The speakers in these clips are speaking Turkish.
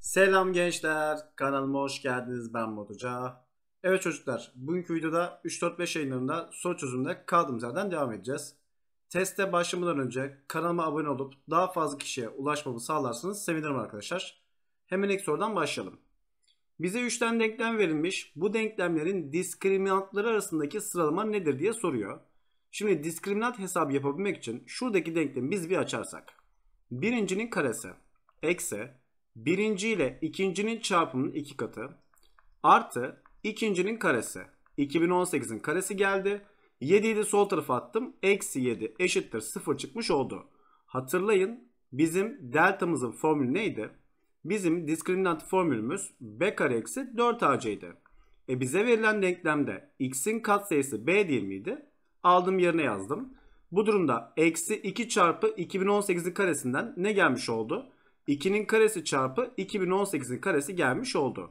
Selam gençler, kanalıma hoş geldiniz. Ben Moduca. Evet çocuklar, bugünkü videoda 3-4-5 yayınlarında soru çözümünde kaldığımız yerden devam edeceğiz. Teste başlamadan önce kanalıma abone olup daha fazla kişiye ulaşmamı sağlarsanız sevinirim arkadaşlar. Hemen ilk sorudan başlayalım. Bize 3 tane denklem verilmiş. Bu denklemlerin diskriminantları arasındaki sıralama nedir diye soruyor. Şimdi diskriminant hesabı yapabilmek için şuradaki denklemi biz bir açarsak. Birincinin karesi eksi birinci ile ikincinin çarpımının iki katı artı ikincinin karesi. 2018'in karesi geldi. 7'yi de sol tarafa attım. Eksi 7 eşittir 0 çıkmış oldu. Hatırlayın bizim deltamızın formülü neydi? Bizim diskriminant formülümüz b kare eksi 4ac'ydi. E bize verilen denklemde x'in katsayısı b değil miydi? Aldım yerine yazdım. Bu durumda eksi 2 çarpı 2018'in karesinden ne gelmiş oldu? 2'nin karesi çarpı 2018'in karesi gelmiş oldu.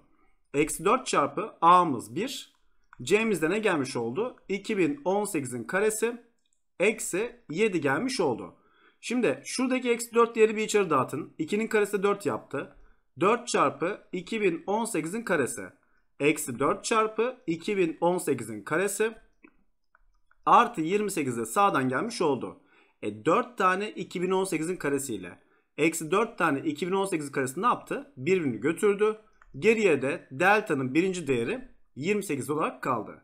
Eksi 4 çarpı A'mız 1. C'mizde ne gelmiş oldu? 2018'in karesi eksi 7 gelmiş oldu. Şimdi şuradaki eksi 4 değeri bir içeri dağıtın. 2'nin karesi 4 yaptı. 4 çarpı 2018'in karesi. Eksi 4 çarpı 2018'in karesi. Artı 28'de sağdan gelmiş oldu. E 4 tane 2018'in karesiyle. Eksi 4 tane 2018 karesini yaptı? Birbirini götürdü. Geriye de delta'nın birinci değeri 28 olarak kaldı.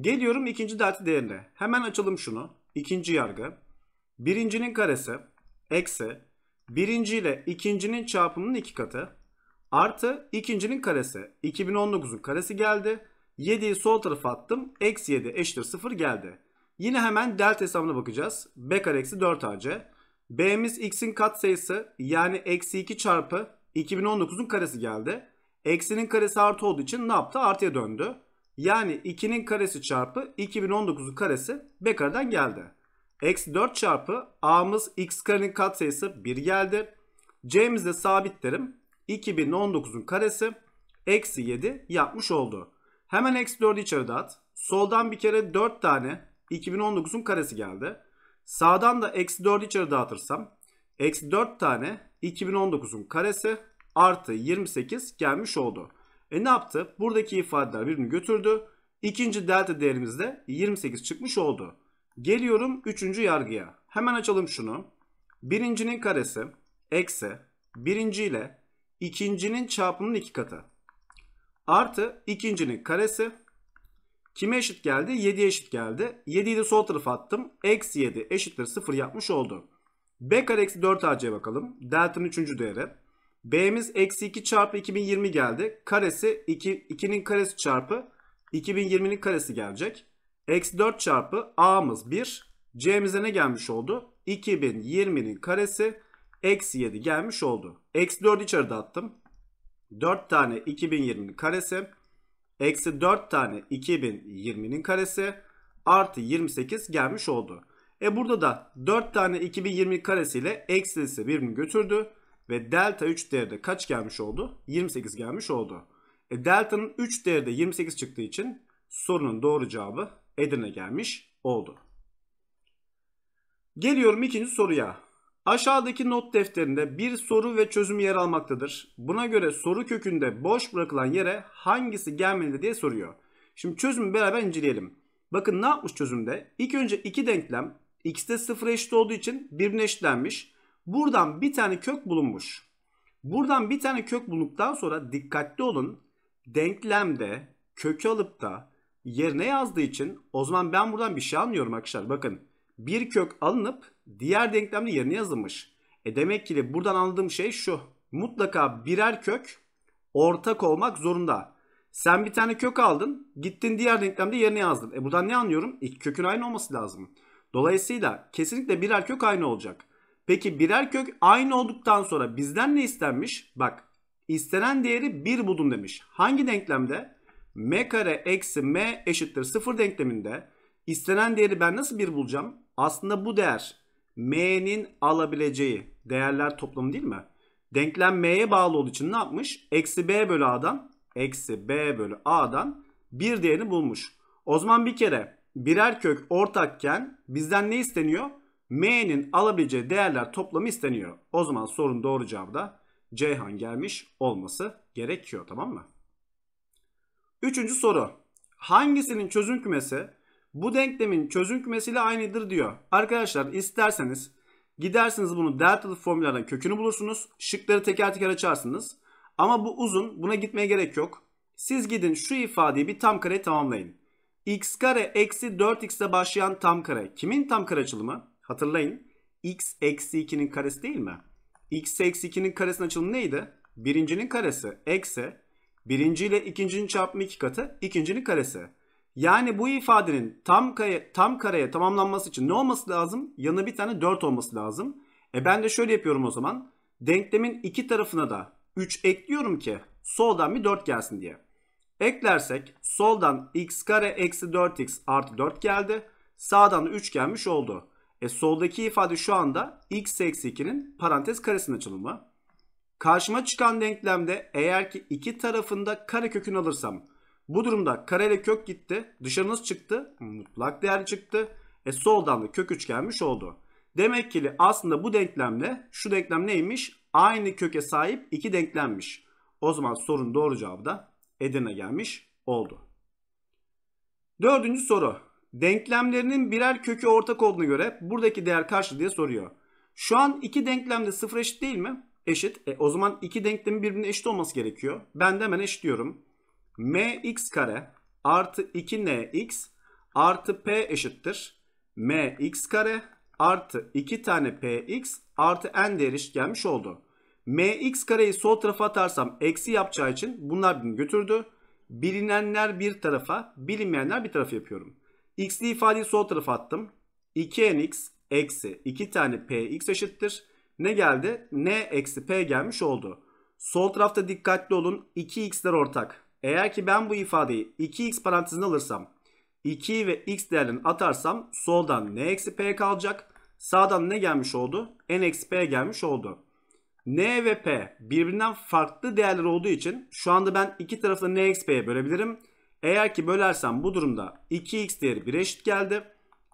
Geliyorum ikinci delta değerine. Hemen açalım şunu. İkinci yargı. Birincinin karesi eksi birinci ile ikincinin çarpımının iki katı artı ikincinin karesi 2019'un karesi geldi. 7'yi sol tarafa attım. Eksi 7 eşittir 0 geldi. Yine hemen delta hesabına bakacağız. B kare eksi 4 AC. B'miz x'in katsayısı yani eksi 2 çarpı 2019'un karesi geldi. Eksinin karesi artı olduğu için ne yaptı? Artıya döndü. Yani 2'nin karesi çarpı 2019'un karesi B kareden geldi. Eksi 4 çarpı A'mız x karenin katsayısı 1 geldi. C'miz de sabit derim. 2019'un karesi eksi 7 yapmış oldu. Hemen eksi 4'ü içeri dağıt. Soldan bir kere 4 tane 2019'un karesi geldi. Sağdan da eksi 4 içeri dağıtırsam eksi 4 tane 2019'un karesi artı 28 gelmiş oldu. E ne yaptı? Buradaki ifadeler birbirini götürdü. İkinci delta değerimiz de 28 çıkmış oldu. Geliyorum üçüncü yargıya. Hemen açalım şunu. Birincinin karesi eksi birinci ile ikincinin çarpımının iki katı. Artı ikincinin karesi Kime eşit geldi? 7'ye eşit geldi. 7'yi de sol tarafa attım. Eksi 7 eşittir 0 yapmış oldu. B kare eksi 4 AC'ye bakalım. Delta'nın 3. değeri. B'miz eksi 2 çarpı 2020 geldi. Karesi 2, 2'nin karesi çarpı 2020'nin karesi gelecek. Eksi 4 çarpı A'mız 1. C'mize ne gelmiş oldu? 2020'nin karesi eksi 7 gelmiş oldu. Eksi 4 içeride attım. 4 tane 2020'nin karesi Eksi 4 tane 2020'nin karesi artı 28 gelmiş oldu. E burada da 4 tane 2020 karesiyle eksilisi birbirini götürdü. Ve delta 3 değerde kaç gelmiş oldu? 28 gelmiş oldu. E delta'nın 3 değerde 28 çıktığı için sorunun doğru cevabı Edirne gelmiş oldu. Geliyorum ikinci soruya. Aşağıdaki not defterinde bir soru ve çözüm yer almaktadır. Buna göre soru kökünde boş bırakılan yere hangisi gelmeli diye soruyor. Şimdi çözümü beraber inceleyelim. Bakın ne yapmış çözümde? İlk önce iki denklem x'te 0 eşit olduğu için birbirine eşitlenmiş. Buradan bir tane kök bulunmuş. Buradan bir tane kök bulduktan sonra dikkatli olun. Denklemde kökü alıp da yerine yazdığı için o zaman ben buradan bir şey anlıyorum arkadaşlar. Bakın bir kök alınıp diğer denklemde yerine yazılmış. E demek ki de buradan anladığım şey şu. Mutlaka birer kök ortak olmak zorunda. Sen bir tane kök aldın. Gittin diğer denklemde yerine yazdın. E buradan ne anlıyorum? İki kökün aynı olması lazım. Dolayısıyla kesinlikle birer kök aynı olacak. Peki birer kök aynı olduktan sonra bizden ne istenmiş? Bak istenen değeri 1 bulun demiş. Hangi denklemde? m kare eksi m eşittir 0 denkleminde İstenen değeri ben nasıl 1 bulacağım? Aslında bu değer m'nin alabileceği değerler toplamı değil mi? Denklem m'ye bağlı olduğu için ne yapmış? Eksi b bölü a'dan eksi b bölü a'dan bir değerini bulmuş. O zaman bir kere birer kök ortakken bizden ne isteniyor? M'nin alabileceği değerler toplamı isteniyor. O zaman sorun doğru cevabı da Ceyhan gelmiş olması gerekiyor tamam mı? Üçüncü soru. Hangisinin çözüm kümesi bu denklemin çözüm kümesiyle aynıdır diyor. Arkadaşlar isterseniz gidersiniz bunu deltalı formüllerden kökünü bulursunuz. Şıkları teker teker açarsınız. Ama bu uzun buna gitmeye gerek yok. Siz gidin şu ifadeyi bir tam kare tamamlayın. x kare eksi 4x ile başlayan tam kare. Kimin tam kare açılımı? Hatırlayın. x eksi 2'nin karesi değil mi? x eksi 2'nin karesinin açılımı neydi? Birincinin karesi eksi birinci ile ikincinin çarpımı iki katı ikincinin karesi. Yani bu ifadenin tam, kare, tam kareye tamamlanması için ne olması lazım? Yanı bir tane 4 olması lazım. E ben de şöyle yapıyorum o zaman. Denklemin iki tarafına da 3 ekliyorum ki soldan bir 4 gelsin diye. Eklersek soldan x kare eksi 4x artı 4 geldi. Sağdan da 3 gelmiş oldu. E soldaki ifade şu anda x eksi 2'nin parantez karesinin açılımı. Karşıma çıkan denklemde eğer ki iki tarafında kare kökünü alırsam bu durumda kareyle kök gitti. Dışarınız çıktı. Mutlak değer çıktı. E soldan da kök 3 gelmiş oldu. Demek ki aslında bu denklemle şu denklem neymiş? Aynı köke sahip iki denklemmiş. O zaman sorun doğru cevabı da Edirne gelmiş oldu. Dördüncü soru. Denklemlerinin birer kökü ortak olduğuna göre buradaki değer karşı diye soruyor. Şu an iki denklemde sıfır eşit değil mi? Eşit. E, o zaman iki denklemin birbirine eşit olması gerekiyor. Ben de hemen eşitliyorum mx kare artı 2nx artı p eşittir. mx kare artı 2 tane px artı n değer eşit gelmiş oldu. mx kareyi sol tarafa atarsam eksi yapacağı için bunlar birbirini götürdü. Bilinenler bir tarafa, bilinmeyenler bir tarafa yapıyorum. x'li ifadeyi sol tarafa attım. 2nx eksi 2 tane px eşittir. Ne geldi? n eksi p gelmiş oldu. Sol tarafta dikkatli olun. 2x'ler ortak. Eğer ki ben bu ifadeyi 2x parantezine alırsam 2 ve x değerlerini atarsam soldan n eksi p kalacak. Sağdan ne gelmiş oldu? n eksi p gelmiş oldu. n ve p birbirinden farklı değerler olduğu için şu anda ben iki tarafı n eksi p'ye bölebilirim. Eğer ki bölersem bu durumda 2x değeri 1'e eşit geldi.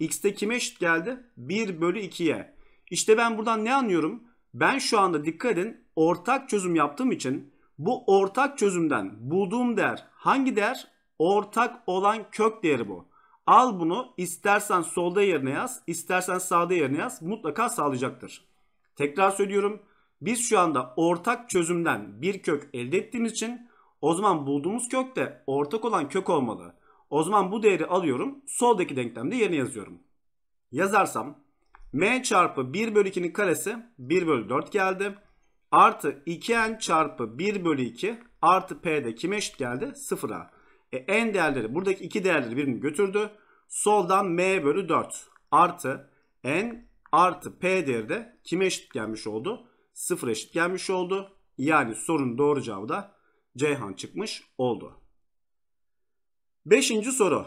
x de kime eşit geldi? 1 bölü 2'ye. İşte ben buradan ne anlıyorum? Ben şu anda dikkat edin ortak çözüm yaptığım için bu ortak çözümden bulduğum değer hangi değer? Ortak olan kök değeri bu. Al bunu istersen solda yerine yaz, istersen sağda yerine yaz mutlaka sağlayacaktır. Tekrar söylüyorum. Biz şu anda ortak çözümden bir kök elde ettiğimiz için o zaman bulduğumuz kök de ortak olan kök olmalı. O zaman bu değeri alıyorum. Soldaki denklemde yerine yazıyorum. Yazarsam m çarpı 1 bölü 2'nin karesi 1 bölü 4 geldi artı 2n çarpı 1 bölü 2 artı p de kime eşit geldi? 0'a. E, n değerleri buradaki iki değerleri birini götürdü. Soldan m bölü 4 artı n artı p değeri de kime eşit gelmiş oldu? 0 eşit gelmiş oldu. Yani sorunun doğru cevabı da Ceyhan çıkmış oldu. Beşinci soru.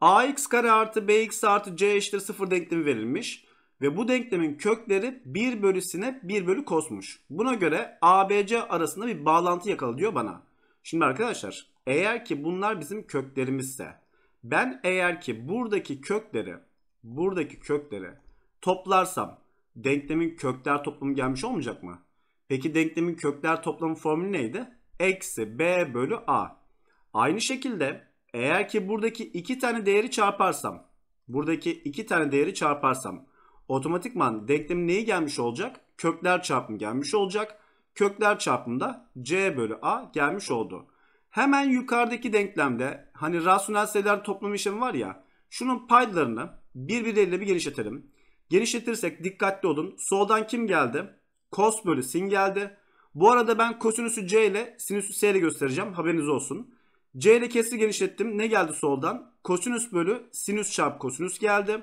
ax kare artı bx artı c eşittir 0 denklemi verilmiş. Ve bu denklemin kökleri 1 bölü sinep 1 bölü kosmuş. Buna göre ABC arasında bir bağlantı yakalıyor bana. Şimdi arkadaşlar eğer ki bunlar bizim köklerimizse ben eğer ki buradaki kökleri buradaki kökleri toplarsam denklemin kökler toplamı gelmiş olmayacak mı? Peki denklemin kökler toplamı formülü neydi? Eksi b bölü a. Aynı şekilde eğer ki buradaki iki tane değeri çarparsam buradaki iki tane değeri çarparsam otomatikman denklemin neyi gelmiş olacak? Kökler çarpımı gelmiş olacak. Kökler çarpımında C bölü A gelmiş oldu. Hemen yukarıdaki denklemde hani rasyonel sayılar toplam işlemi var ya şunun paylarını birbirleriyle bir genişletelim. Genişletirsek dikkatli olun. Soldan kim geldi? Cos bölü sin geldi. Bu arada ben kosinüsü C ile sinüsü S ile göstereceğim. Haberiniz olsun. C ile kesri genişlettim. Ne geldi soldan? Kosinüs bölü sinüs çarpı kosinüs geldi.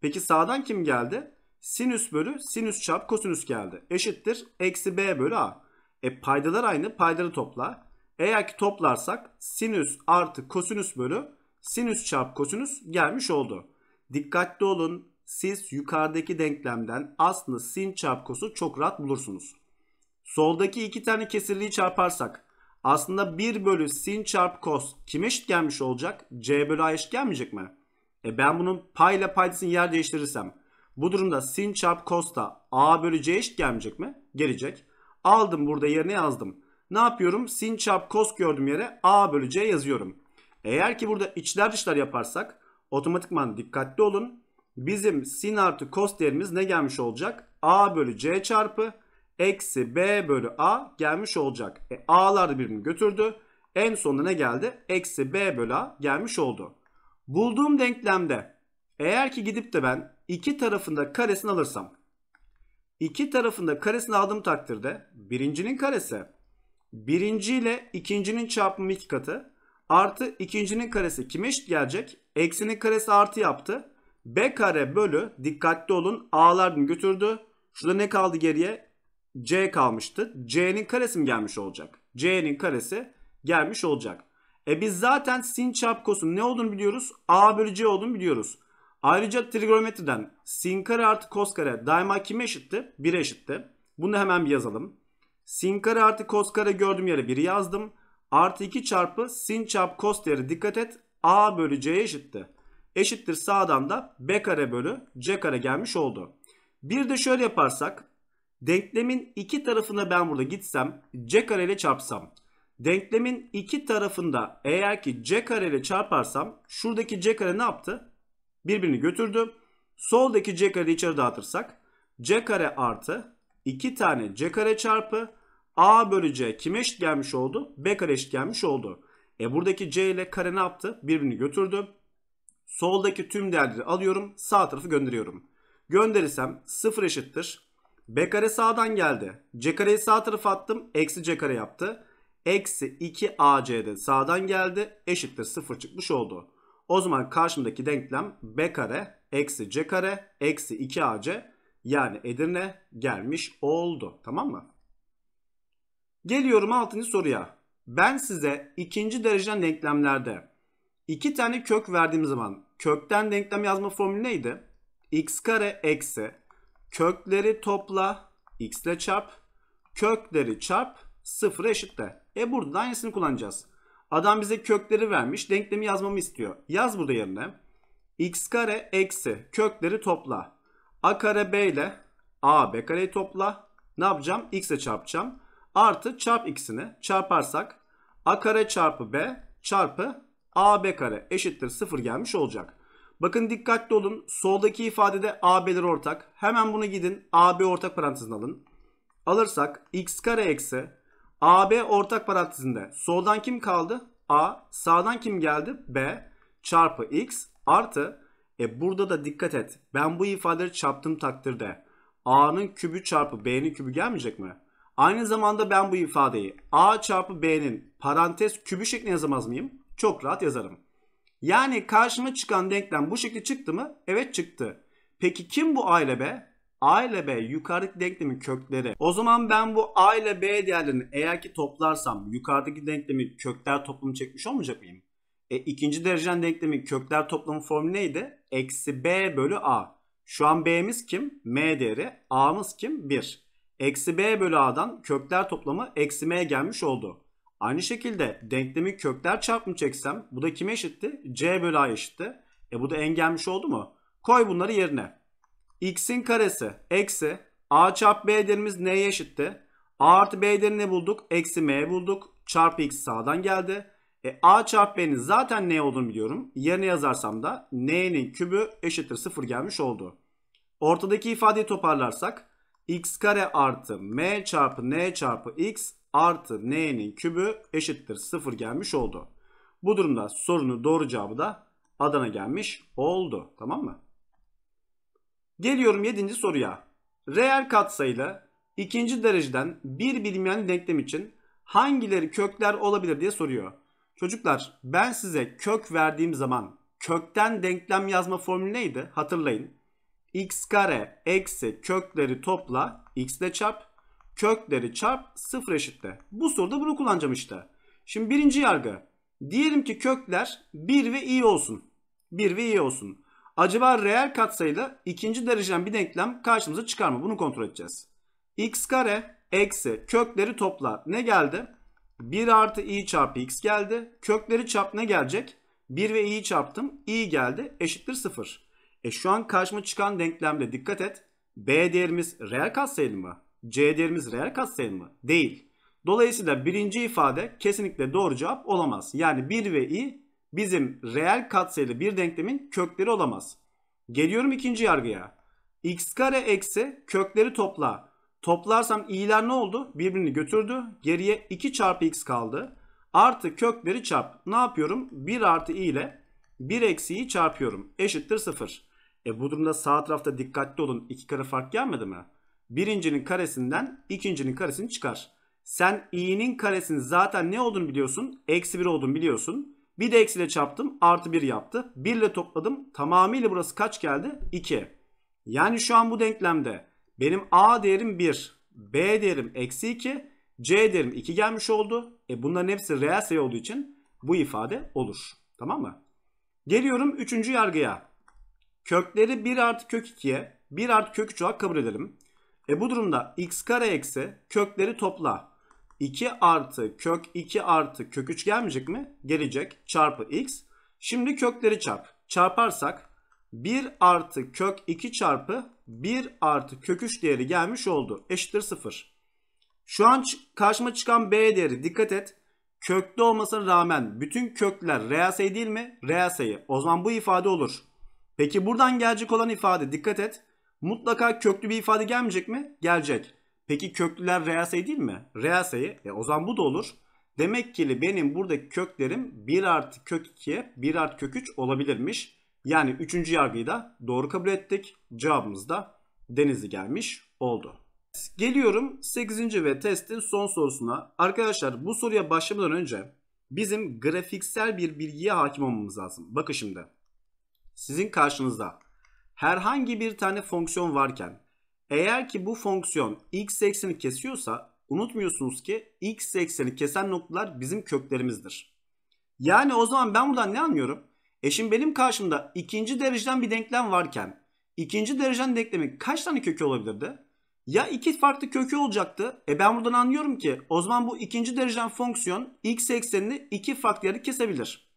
Peki sağdan kim geldi? Sinüs bölü sinüs çarp kosinüs geldi. Eşittir eksi b bölü a. E paydalar aynı paydaları topla. Eğer ki toplarsak sinüs artı kosinüs bölü sinüs çarp kosinüs gelmiş oldu. Dikkatli olun siz yukarıdaki denklemden aslında sin çarp kosu çok rahat bulursunuz. Soldaki iki tane kesirliği çarparsak aslında 1 bölü sin çarp kos kime eşit gelmiş olacak? C bölü A eşit gelmeyecek mi? E ben bunun pay ile paydasını yer değiştirirsem bu durumda sin çarp cos da a bölü c eşit gelmeyecek mi? Gelecek. Aldım burada yerine yazdım. Ne yapıyorum? Sin çarp cos gördüğüm yere a bölü c yazıyorum. Eğer ki burada içler dışlar yaparsak otomatikman dikkatli olun. Bizim sin artı cos değerimiz ne gelmiş olacak? a bölü c çarpı eksi b bölü a gelmiş olacak. E, a'lar birbirini götürdü. En sonunda ne geldi? Eksi b bölü a gelmiş oldu. Bulduğum denklemde eğer ki gidip de ben iki tarafında karesini alırsam iki tarafında karesini aldığım takdirde birincinin karesi birinci ile ikincinin çarpımı iki katı artı ikincinin karesi kime eşit gelecek? Eksinin karesi artı yaptı. B kare bölü dikkatli olun A'lar bunu götürdü. Şurada ne kaldı geriye? C kalmıştı. C'nin karesi mi gelmiş olacak? C'nin karesi gelmiş olacak. E biz zaten sin çarpı kosun ne olduğunu biliyoruz. A bölü C olduğunu biliyoruz. Ayrıca trigonometriden sin kare artı kos kare daima kime eşitti? 1'e eşitti. Bunu hemen bir yazalım. Sin kare artı kos kare gördüğüm yere 1'i yazdım. Artı 2 çarpı sin çarpı kos değeri dikkat et. A bölü c eşitti. Eşittir sağdan da B kare bölü C kare gelmiş oldu. Bir de şöyle yaparsak. Denklemin iki tarafına ben burada gitsem C kare ile çarpsam. Denklemin iki tarafında eğer ki c kare ile çarparsam şuradaki c kare ne yaptı? Birbirini götürdü. Soldaki c kareyi içeri dağıtırsak c kare artı 2 tane c kare çarpı a bölü c kime eşit gelmiş oldu? b kare eşit gelmiş oldu. E buradaki c ile kare ne yaptı? Birbirini götürdü. Soldaki tüm değerleri alıyorum. Sağ tarafı gönderiyorum. Gönderirsem 0 eşittir. B kare sağdan geldi. C kareyi sağ tarafa attım. Eksi C kare yaptı. Eksi 2 AC'de sağdan geldi. Eşittir 0 çıkmış oldu. O zaman karşımdaki denklem B kare eksi C kare eksi 2 AC yani Edirne gelmiş oldu. Tamam mı? Geliyorum 6. soruya. Ben size ikinci dereceden denklemlerde iki tane kök verdiğim zaman kökten denklem yazma formülü neydi? x kare eksi kökleri topla x ile çarp kökleri çarp sıfır eşitle. E burada da aynısını kullanacağız. Adam bize kökleri vermiş. Denklemi yazmamı istiyor. Yaz burada yerine. x kare eksi kökleri topla. a kare b ile a b kareyi topla. Ne yapacağım? x'e çarpacağım. Artı çarp x'ini çarparsak a kare çarpı b çarpı a b kare eşittir sıfır gelmiş olacak. Bakın dikkatli olun. Soldaki ifadede a b'ler ortak. Hemen bunu gidin. A b ortak parantezine alın. Alırsak x kare eksi AB ortak parantezinde soldan kim kaldı? A. Sağdan kim geldi? B. Çarpı X artı e burada da dikkat et. Ben bu ifadeleri çarptığım takdirde A'nın kübü çarpı B'nin kübü gelmeyecek mi? Aynı zamanda ben bu ifadeyi A çarpı B'nin parantez kübü şeklinde yazamaz mıyım? Çok rahat yazarım. Yani karşıma çıkan denklem bu şekilde çıktı mı? Evet çıktı. Peki kim bu A ile B? A ile B yukarıdaki denklemin kökleri. O zaman ben bu A ile B değerlerini eğer ki toplarsam yukarıdaki denklemin kökler toplamı çekmiş olmayacak mıyım? E, ikinci dereceden denklemin kökler toplamı formülü neydi? Eksi B bölü A. Şu an B'miz kim? M değeri. A'mız kim? 1. Eksi B bölü A'dan kökler toplamı eksi M gelmiş oldu. Aynı şekilde denklemin kökler çarpımı çeksem bu da kime eşitti? C bölü A eşitti. E bu da n gelmiş oldu mu? Koy bunları yerine x'in karesi eksi a çarp b değerimiz neye eşitti? a artı b değerini bulduk. Eksi m bulduk. Çarpı x sağdan geldi. E, a çarp b'nin zaten ne olduğunu biliyorum. Yerine yazarsam da n'nin kübü eşittir 0 gelmiş oldu. Ortadaki ifadeyi toparlarsak x kare artı m çarpı n çarpı x artı n'nin kübü eşittir 0 gelmiş oldu. Bu durumda sorunun doğru cevabı da Adana gelmiş oldu. Tamam mı? Geliyorum 7. soruya. Reel katsayılı ikinci dereceden bir bilinmeyen denklem için hangileri kökler olabilir diye soruyor. Çocuklar ben size kök verdiğim zaman kökten denklem yazma formülü neydi? Hatırlayın. x kare eksi kökleri topla x ile çarp kökleri çarp sıfır eşitte. Bu soruda bunu kullanacağım işte. Şimdi birinci yargı. Diyelim ki kökler 1 ve i olsun. 1 ve i olsun. Acaba reel katsayılı ikinci dereceden bir denklem karşımıza çıkar mı? Bunu kontrol edeceğiz. x kare eksi kökleri topla. Ne geldi? 1 artı i çarpı x geldi. Kökleri çarp ne gelecek? 1 ve i'yi çarptım. i geldi. Eşittir 0. E şu an karşıma çıkan denklemde dikkat et. B değerimiz reel katsayılı mı? C değerimiz reel katsayılı mı? Değil. Dolayısıyla birinci ifade kesinlikle doğru cevap olamaz. Yani 1 ve i bizim reel katsayılı bir denklemin kökleri olamaz. Geliyorum ikinci yargıya. X kare eksi kökleri topla. Toplarsam i'ler ne oldu? Birbirini götürdü. Geriye 2 çarpı x kaldı. Artı kökleri çarp. Ne yapıyorum? 1 artı i ile 1 eksi i çarpıyorum. Eşittir 0. E bu durumda sağ tarafta dikkatli olun. 2 kare fark gelmedi mi? Birincinin karesinden ikincinin karesini çıkar. Sen i'nin karesinin zaten ne olduğunu biliyorsun. Eksi 1 olduğunu biliyorsun. Bir de eksiyle çarptım. Artı 1 yaptı. 1 ile topladım. Tamamıyla burası kaç geldi? 2. Yani şu an bu denklemde benim A değerim 1. B değerim eksi 2. C değerim 2 gelmiş oldu. E bunların hepsi reel sayı olduğu için bu ifade olur. Tamam mı? Geliyorum 3. yargıya. Kökleri 1 artı kök 2'ye 1 artı kök 3 olarak kabul edelim. E bu durumda x kare eksi kökleri topla. 2 artı kök 2 artı kök 3 gelmeyecek mi? Gelecek. Çarpı x. Şimdi kökleri çarp. Çarparsak 1 artı kök 2 çarpı 1 artı kök 3 değeri gelmiş oldu. Eşittir 0. Şu an karşıma çıkan b değeri dikkat et. Köklü olmasına rağmen bütün kökler RAS değil mi? RAS'yi. O zaman bu ifade olur. Peki buradan gelecek olan ifade dikkat et. Mutlaka köklü bir ifade gelmeyecek mi? Gelecek. Peki köklüler rease değil mi? Rease'yi. E o zaman bu da olur. Demek ki benim buradaki köklerim 1 artı kök 2, 1 artı kök 3 olabilirmiş. Yani 3. yargıyı da doğru kabul ettik. Cevabımız da Denizli gelmiş oldu. Geliyorum 8. ve testin son sorusuna. Arkadaşlar bu soruya başlamadan önce bizim grafiksel bir bilgiye hakim olmamız lazım. Bakın şimdi. Sizin karşınızda herhangi bir tane fonksiyon varken eğer ki bu fonksiyon x ekseni kesiyorsa unutmuyorsunuz ki x ekseni kesen noktalar bizim köklerimizdir. Yani o zaman ben buradan ne anlıyorum? E şimdi benim karşımda ikinci dereceden bir denklem varken ikinci dereceden denklemin kaç tane kökü olabilirdi? Ya iki farklı kökü olacaktı. E ben buradan anlıyorum ki o zaman bu ikinci dereceden fonksiyon x eksenini iki farklı yerde kesebilir.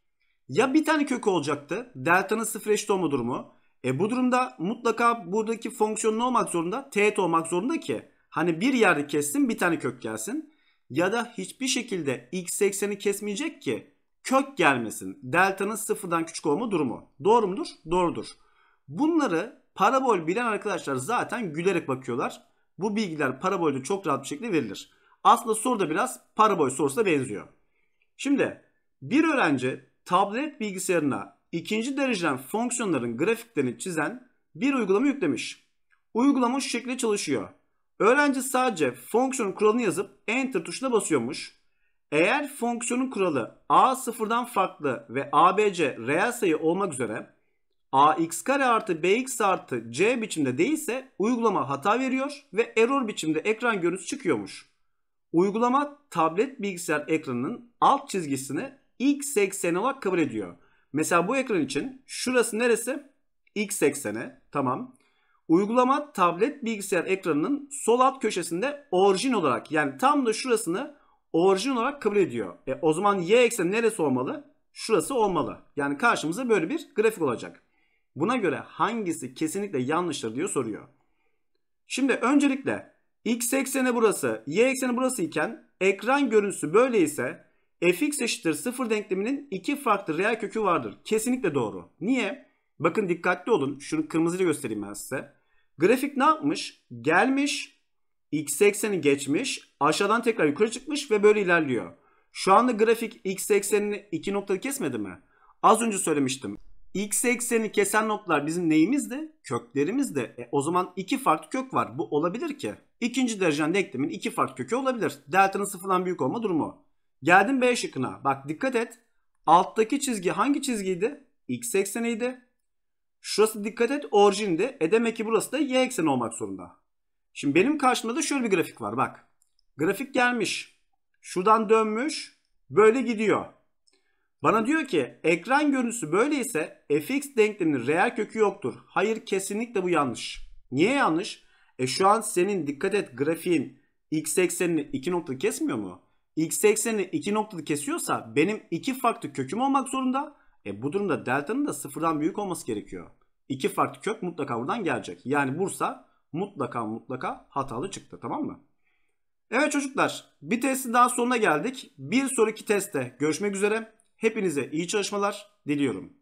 Ya bir tane kökü olacaktı. Delta'nın sıfır eşit olma durumu. E bu durumda mutlaka buradaki fonksiyon ne olmak zorunda? Teğet olmak zorunda ki hani bir yerde kessin bir tane kök gelsin. Ya da hiçbir şekilde x ekseni kesmeyecek ki kök gelmesin. Delta'nın sıfırdan küçük olma durumu. Doğru mudur? Doğrudur. Bunları parabol bilen arkadaşlar zaten gülerek bakıyorlar. Bu bilgiler parabolde çok rahat bir şekilde verilir. Aslında soru da biraz parabol sorusuna benziyor. Şimdi bir öğrenci tablet bilgisayarına ikinci dereceden fonksiyonların grafiklerini çizen bir uygulama yüklemiş. Uygulama şu şekilde çalışıyor. Öğrenci sadece fonksiyonun kuralını yazıp enter tuşuna basıyormuş. Eğer fonksiyonun kuralı a sıfırdan farklı ve abc reel sayı olmak üzere ax kare artı bx artı c biçimde değilse uygulama hata veriyor ve error biçimde ekran görüntüsü çıkıyormuş. Uygulama tablet bilgisayar ekranının alt çizgisini x80 olarak kabul ediyor. Mesela bu ekran için şurası neresi? X ekseni. Tamam. Uygulama tablet bilgisayar ekranının sol alt köşesinde orijin olarak yani tam da şurasını orijin olarak kabul ediyor. E, o zaman y ekseni neresi olmalı? Şurası olmalı. Yani karşımıza böyle bir grafik olacak. Buna göre hangisi kesinlikle yanlıştır diyor soruyor. Şimdi öncelikle x ekseni burası, y ekseni burası iken ekran görüntüsü böyleyse fx eşittir 0 denkleminin iki farklı reel kökü vardır. Kesinlikle doğru. Niye? Bakın dikkatli olun. Şunu kırmızıyla göstereyim ben size. Grafik ne yapmış? Gelmiş. X ekseni geçmiş. Aşağıdan tekrar yukarı çıkmış ve böyle ilerliyor. Şu anda grafik X eksenini iki noktada kesmedi mi? Az önce söylemiştim. X eksenini kesen noktalar bizim neyimizdi? Köklerimizdi. E, o zaman iki farklı kök var. Bu olabilir ki. İkinci derecen denklemin iki farklı kökü olabilir. Delta'nın sıfırdan büyük olma durumu. Geldim B şıkkına. Bak dikkat et. Alttaki çizgi hangi çizgiydi? X ekseniydi. Şurası dikkat et orijinde. E demek ki burası da Y ekseni olmak zorunda. Şimdi benim karşımda da şöyle bir grafik var bak. Grafik gelmiş. Şuradan dönmüş. Böyle gidiyor. Bana diyor ki ekran görüntüsü böyleyse fx denkleminin reel kökü yoktur. Hayır kesinlikle bu yanlış. Niye yanlış? E şu an senin dikkat et grafiğin x eksenini iki nokta kesmiyor mu? x eksenini 2 noktada kesiyorsa benim 2 farklı köküm olmak zorunda. E bu durumda delta'nın da sıfırdan büyük olması gerekiyor. 2 farklı kök mutlaka buradan gelecek. Yani Bursa mutlaka mutlaka hatalı çıktı tamam mı? Evet çocuklar bir testin daha sonuna geldik. Bir sonraki testte görüşmek üzere. Hepinize iyi çalışmalar diliyorum.